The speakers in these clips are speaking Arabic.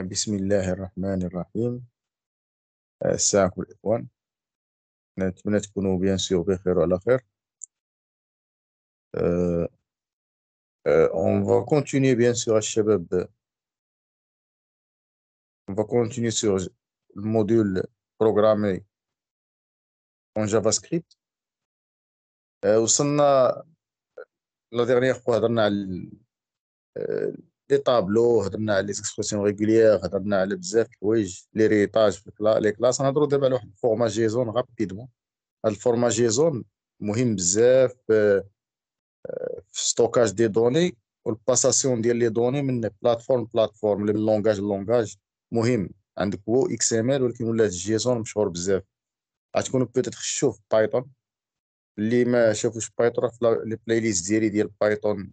بسم الله الرحمن الرحيم الساعه الاخوان نتمنى تكونوا بيان سيو بخير وعلى خير اون فو كونتيني بيان سيو الشباب اون فو كونتيني سيو الموديول بروغرامي اون جافا سكريبت وصلنا لا ديغنيغ فوا هضرنا على دي طابلو هضرنا على لي ليكسبرسيون ريغوليير هضرنا على بزاف الحوايج لي ريتاج في لي كلاس نهضروا دابا على واحد الفورماجيزون جيزون رابيدمون هاد الفورماجيزون جيزون مهم بزاف آه، آه، في ستوكاج دي دوني والباساسيون ديال لي دوني من بلاتفورم بلاتفورم من لونغاج لونغاج مهم عندك هو اكس ام ال ولكن ولات جيزون مشهور بزاف غتكونوا بيتيت خشوف بايثون اللي ما شافوش بايثون في لي بلاي ليست ديالي ديال بايثون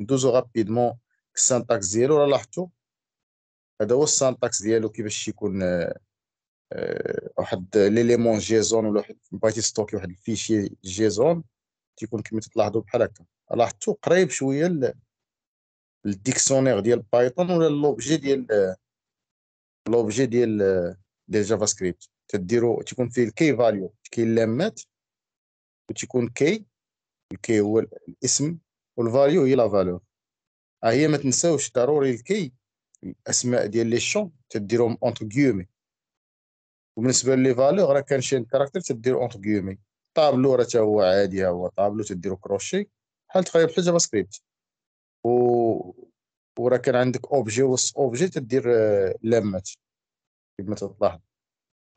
ندوزو رابيدمون السانتاكس ديالو راه لاحظتو هذا هو السانتاكس ديالو كيفاش يكون آه، آه، واحد ليليمون جيزون ولا واحد بايتي ستوكي واحد الفيشي جيزون تيكون كما تلاحظوا بحال هكا لاحظتوا قريب شويه للديكسيونير ديال بايثون ولا لوبجي ديال لوبجي ديال آه، ديال جافا سكريبت تديروا تيكون فيه الكي فاليو كاين لامات وتيكون كي الكي هو الاسم والفاليو هي لا فالور ها هي ما تنساوش ضروري الكي الاسماء ديال لي شون تديرهم اونتر غيومي وبالنسبه لي فالور راه شي كاركتر تدير اونتر غيومي طابلو راه هو عادي ها هو طابلو تديرو كروشي بحال تقريبا بحال جافا سكريبت و وراه كان عندك اوبجي وس اوبجي تدير آه، لامات كما تلاحظ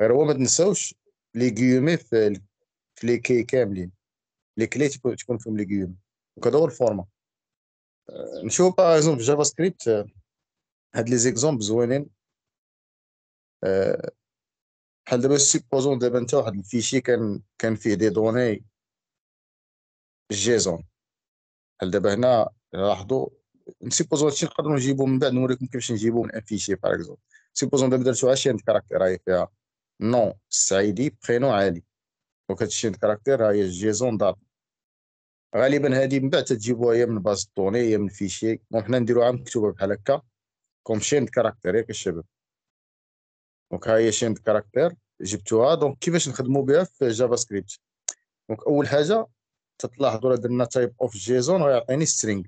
غير هو ما تنساوش لي غيومي في لي كي كاملين لي كلي تكون فيهم لي غيومي وكدور الفورما نشوف باغ اكزومبل في جافا سكريبت هاد لي زيكزومبل زوينين آه، بحال دابا سيبوزون دابا انت واحد الفيشي كان كان فيه دي دوني جيزون بحال دابا هنا لاحظوا نسيبوزون هادشي نقدروا نجيبو من بعد نوريكم كيفاش نجيبو من ان فيشي باغ اكزومبل سيبوزون دابا درتو عشرين كاركتير راهي فيها نو سعيدي بخينو عالي دونك هادشي كاركتير راهي جيزون دار غالبا هذه من بعد تجيبوها يا من باز الطوني يا من فيشي دونك حنا نديروها مكتوبه بحال هكا كوم شين كاركتير ياك الشباب دونك هاي شين كاركتير جبتوها دونك كيفاش نخدمو بها في جافا سكريبت دونك اول حاجه تتلاحظوا راه درنا تايب اوف جيزون غيعطيني سترينغ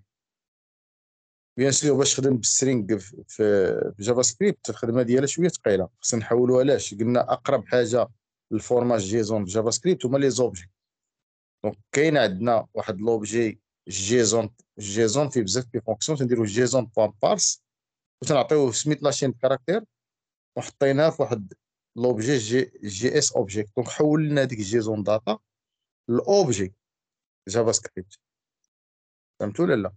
بيان سور باش تخدم بالسترينغ في, في جافا سكريبت الخدمه ديالها شويه ثقيله خصنا نحولوها لاش قلنا اقرب حاجه للفورماج جيزون في جافا سكريبت هما لي زوبجيكت دونك كاين عندنا واحد لوبجي جيزون جيزون فيه بزاف ديال فونكسيون تنديرو جيزون بوان بارس وتنعطيوه سميت لاشين كاركتير وحطيناها في واحد لوبجي جي, جي اس اوبجيكت دونك حولنا ديك جيزون داتا لاوبجي جافا سكريبت فهمتوا ولا لا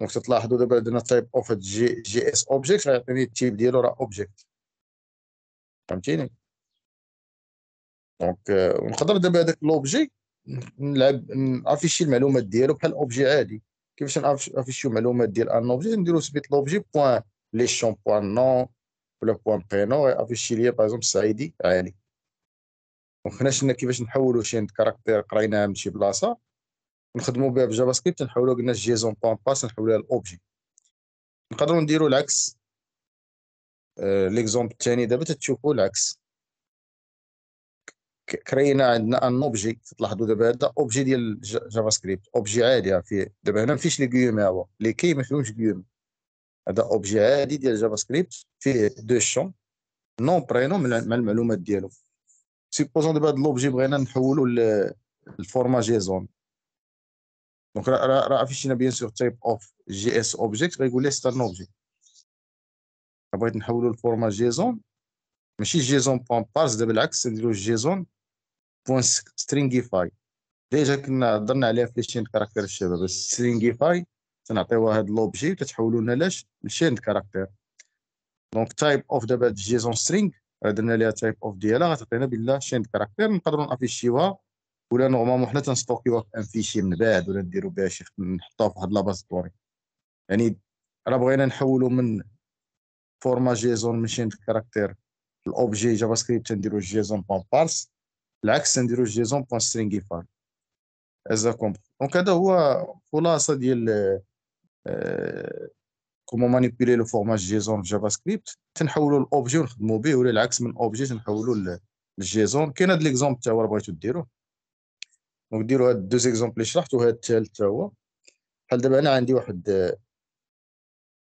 دونك تلاحظوا دابا عندنا تايب اوف جي جي اس اوبجيكت غيعطيني التيب ديالو راه اوبجيكت فهمتيني دونك ونقدر دابا هذاك لوبجي نلعب نافيشي المعلومات ديالو بحال اوبجي عادي كيفاش نافيشيو المعلومات ديال ان اوبجي نديرو سبيت لوبجي بوان لي شون بوان نو ولا بوان نو افيشي ليا باغ اكزومبل سعيدي علي مخناش لنا كيفاش نحولو شي كاركتير قريناها من شي بلاصه نخدمو بها بجافا سكريبت نحولو قلنا جيزون بوان باس نحولوها لاوبجي نقدروا نديرو العكس آه ليكزومبل الثاني دابا تتشوفوا العكس كرينا عندنا ان اوبجي تلاحظوا دابا هذا اوبجي ديال جافا سكريبت اوبجي عادي فيه دابا هنا ما فيهش لي كيوم هو لي كي ما فيهمش كيوم هذا اوبجي عادي ديال جافا سكريبت فيه دو شون نون برينو مع المعلومات ديالو سيبوزون دابا هذا لوبجي بغينا نحولو للفورما جيزون دونك راه راه افيشينا بيان سور تايب اوف جي اس اوبجيكت غيقول لي ستار ان اوبجي بغيت نحولو للفورما جيزون ماشي جيزون بوان بارس دابا بالعكس نديرو جيزون بوان سترينغيفاي ديجا كنا هضرنا عليها في شين كاركتر الشباب سترينغيفاي تنعطيوها هاد لوبجي وتتحولو لنا لاش لشين كاركتر دونك تايب اوف دابا جيزون سترينغ درنا ليها تايب اوف ديالها غتعطينا بلا شين كاركتر نقدروا نافيشيوها ولا نورمالمون حنا تنستوكيوها في ان فيشي من بعد ولا نديرو بها شي نحطوها في واحد لاباس دوري يعني راه بغينا نحولو من فورما جيزون من شين كاركتر الاوبجي جافا سكريبت تنديرو جيزون بون بارس العكس تنديرو جيزون بون سترينغيفاي از كومب دونك هذا هو خلاصه ديال كومون مانيبيلي لو فورماج جيزون في جافا سكريبت تنحولو الاوبجي ونخدمو به ولا العكس من اوبجي تنحولو للجيزون كاين هاد ليكزومبل تا هو بغيتو ديروه دونك ديرو هاد دو زيكزومبل اللي شرحت وهاد الثالث تا هو بحال دابا انا عندي واحد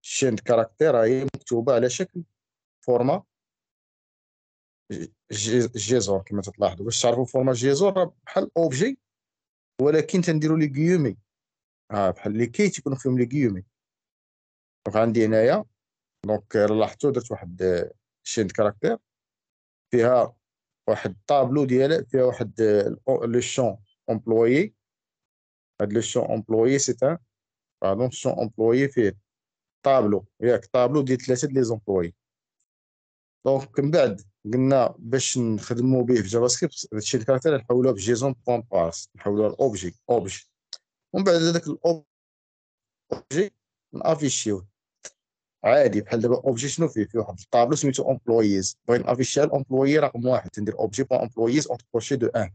شين كاركتير هي مكتوبه على شكل فورما جيزور كما تلاحظوا باش تعرفوا فورما جيزور راه بحال اوبجي ولكن تنديروا لي كيومي اه بحال لي كي تيكونوا فيهم لي دونك عندي هنايا دونك لاحظتوا درت واحد شين كاركتير فيها واحد طابلو ديال فيها واحد لو شون امبلويي هاد لو شون امبلويي سي ان باردون شون امبلويي فيه طابلو ياك طابلو ديال ثلاثه ديال لي زومبلويي دونك من بعد قلنا باش نخدموا به في جافا سكريبت هادشي الكاركتر نحولوه في جيزون بوان بارس نحولوه لاوبجي اوبجي ومن بعد هذاك الاوبجي نافيشيوه عادي بحال دابا اوبجي شنو فيه في واحد الطابلو سميتو امبلويز بغيت نافيشي الامبلوي رقم واحد تندير اوبجي بوان امبلويز اونت بروشي دو ان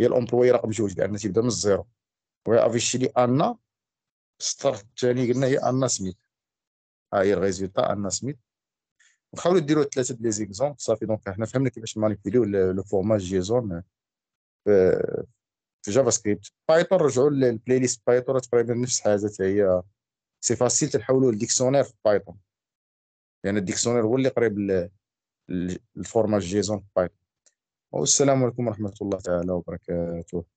هي الامبلوي رقم جوج لان تيبدا من الزيرو وافيشي لي انا السطر الثاني قلنا هي انا سميت ها هي الريزولتا انا سميت نحاولوا ديروا ثلاثه دي لي زيكزومبل صافي دونك حنا فهمنا كيفاش مانيبيليو لو فورماج جيزون في جافا سكريبت بايثون رجعوا للبلاي ليست بايثون تقريبا نفس الحاجه حتى هي سي فاسيل تحولوا للديكسيونير في بايثون لان يعني الديكسيونير هو اللي قريب للفورماج جيزون في بايثون والسلام عليكم ورحمه الله تعالى وبركاته